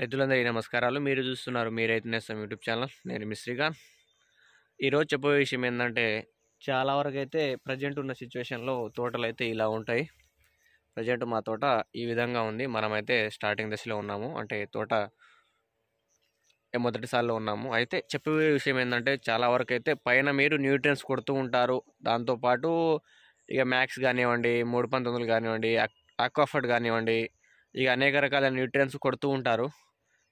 రైతులందరికీ నమస్కారాలు మీరు చూస్తున్నారు మీ రైతు నేస్తం యూట్యూబ్ ఛానల్ నేను మిశ్రీగా ఈరోజు చెప్పబోయే విషయం ఏంటంటే చాలా వరకు అయితే ప్రజెంట్ ఉన్న సిచ్యువేషన్లో తోటలు అయితే ఇలా ఉంటాయి ప్రజెంట్ మా తోట ఈ విధంగా ఉంది మనమైతే స్టార్టింగ్ దశలో ఉన్నాము అంటే తోట మొదటిసార్లో ఉన్నాము అయితే చెప్పబోయే విషయం ఏంటంటే చాలా వరకు అయితే పైన మీరు న్యూట్రియన్స్ కొడుతూ ఉంటారు దాంతోపాటు ఇక మ్యాక్స్ కానివ్వండి మూడు పంతొమ్మిది కానివ్వండి అక్వాఫర్డ్ కానివ్వండి ఇక అనేక రకాల న్యూట్రియన్స్ కొడుతూ ఉంటారు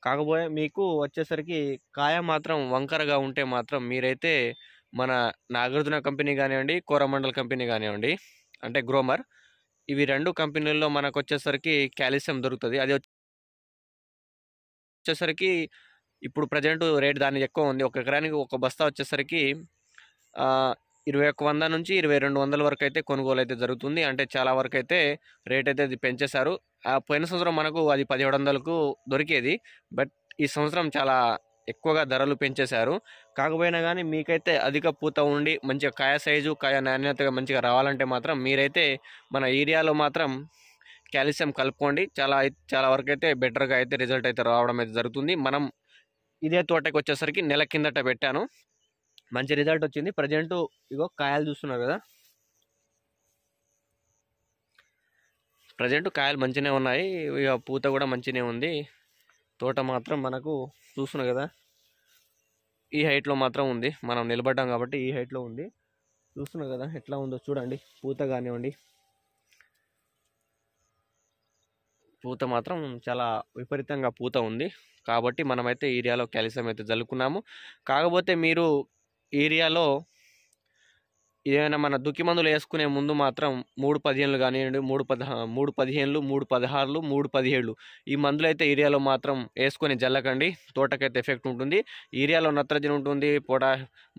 కాకపోయే మీకు వచ్చేసరికి కాయ మాత్రం వంకరగా ఉంటే మాత్రం మీరైతే మన నాగార్జున కంపెనీ కానివ్వండి కోరమండల్ కంపెనీ కానివ్వండి అంటే గ్రోమర్ ఇవి రెండు కంపెనీల్లో మనకు వచ్చేసరికి క్యాల్షియం దొరుకుతుంది అది వచ్చేసరికి ఇప్పుడు ప్రజెంట్ రేట్ దాని ఎక్కువ ఉంది ఒక ఎకరానికి ఒక బస్తా వచ్చేసరికి ఇరవై ఒక్క వంద నుంచి ఇరవై రెండు వందల వరకు అయితే కొనుగోలు అయితే జరుగుతుంది అంటే చాలా వరకు అయితే రేట్ అయితే అది పెంచేశారు పోయిన సంవత్సరం మనకు అది పదిహేడు వందలకు దొరికేది బట్ ఈ సంవత్సరం చాలా ఎక్కువగా ధరలు పెంచేశారు కాకపోయినా కానీ మీకైతే అధిక పూత ఉండి మంచిగా కాయ సైజు కాయ నాణ్యతగా మంచిగా రావాలంటే మాత్రం మీరైతే మన ఏరియాలో మాత్రం కాల్షియం కలుపుకోండి చాలా చాలా వరకు అయితే బెటర్గా అయితే రిజల్ట్ అయితే రావడం అయితే జరుగుతుంది మనం ఇదే తోటకి వచ్చేసరికి నెల కిందట పెట్టాను మంచి రిజల్ట్ వచ్చింది ప్రజెంటు ఇగో కాయలు చూస్తున్నారు కదా ప్రజెంట్ కాయలు మంచినే ఉన్నాయి ఇక పూత కూడా మంచినే ఉంది తోట మాత్రం మనకు చూస్తున్నాం కదా ఈ హైట్లో మాత్రం ఉంది మనం నిలబడ్డాం కాబట్టి ఈ హైట్లో ఉంది చూస్తున్నాం కదా ఎట్లా ఉందో చూడండి పూత కానివ్వండి పూత మాత్రం చాలా విపరీతంగా పూత ఉంది కాబట్టి మనమైతే ఏరియాలో క్యాల్షియం అయితే జల్లుకున్నాము కాకపోతే మీరు ఏరియాలో ఏదైనా మన దుక్కి మందులు వేసుకునే ముందు మాత్రం మూడు పదిహేనులు కానివ్వండి మూడు పద మూడు పదిహేనులు మూడు పదహారులు మూడు పదిహేళ్ళు ఈ మందులు అయితే ఏరియాలో మాత్రం వేసుకొని జల్లకండి తోటకైతే ఎఫెక్ట్ ఉంటుంది ఏరియాలో నత్రజని ఉంటుంది పొటా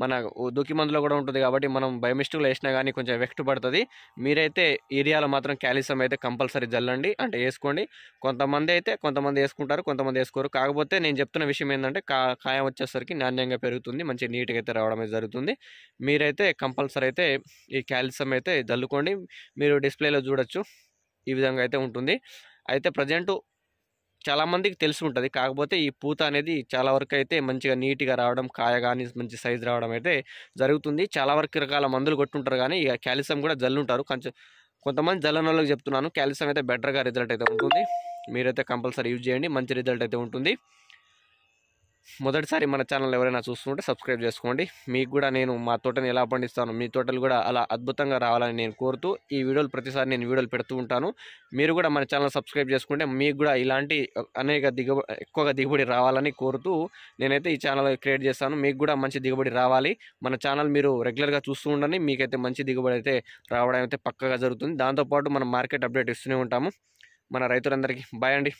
మన దుక్కి మందులో కూడా ఉంటుంది కాబట్టి మనం బయోమిస్టిక్లో వేసినా కానీ కొంచెం ఎఫెక్ట్ పడుతుంది మీరైతే ఏరియాలో మాత్రం క్యాల్షియం అయితే కంపల్సరీ జల్లండి అంటే వేసుకోండి కొంతమంది అయితే కొంతమంది వేసుకుంటారు కొంతమంది వేసుకోరు కాకపోతే నేను చెప్తున్న విషయం ఏంటంటే కాయం వచ్చేసరికి నాణ్యంగా పెరుగుతుంది మంచి నీట్గా అయితే రావడమే జరుగుతుంది మీరైతే కంపల్సరీ అయితే ఈ క్యాల్సియం అయితే చల్లుకోండి మీరు డిస్ప్లేలో చూడొచ్చు ఈ విధంగా అయితే ఉంటుంది అయితే ప్రజెంట్ చాలామందికి తెలిసి ఉంటుంది కాకపోతే ఈ పూత అనేది చాలా వరకు అయితే మంచిగా నీట్గా రావడం కాయ కానీ మంచి సైజు రావడం అయితే జరుగుతుంది చాలా వరకు రకాల మందులు కొట్టుంటారు కానీ ఇక క్యాల్సియం కూడా జల్లుంటారు కొంచెం కొంతమంది జల్లన చెప్తున్నాను క్యాల్షియం అయితే బెటర్గా రిజల్ట్ అయితే ఉంటుంది మీరైతే కంపల్సరీ యూజ్ చేయండి మంచి రిజల్ట్ అయితే ఉంటుంది మొదటిసారి మన ఛానల్ ఎవరైనా చూస్తుంటే సబ్స్క్రైబ్ చేసుకోండి మీకు కూడా నేను మా తోటని ఎలా పండిస్తాను మీ తోటలు కూడా అలా అద్భుతంగా రావాలని నేను కోరుతూ ఈ వీడియోలు ప్రతిసారి నేను వీడియోలు పెడుతూ ఉంటాను మీరు కూడా మన ఛానల్ సబ్స్క్రైబ్ చేసుకుంటే మీకు కూడా ఇలాంటి అనేక దిగుబడి ఎక్కువగా దిగుబడి రావాలని కోరుతూ నేనైతే ఈ ఛానల్ క్రియేట్ చేస్తాను మీకు కూడా మంచి దిగుబడి రావాలి మన ఛానల్ మీరు రెగ్యులర్గా చూస్తూ ఉండండి మీకైతే మంచి దిగుబడి అయితే రావడం అయితే పక్కగా జరుగుతుంది దాంతోపాటు మనం మార్కెట్ అప్డేట్ ఇస్తూనే ఉంటాము మన రైతులందరికీ బాయ్ అండి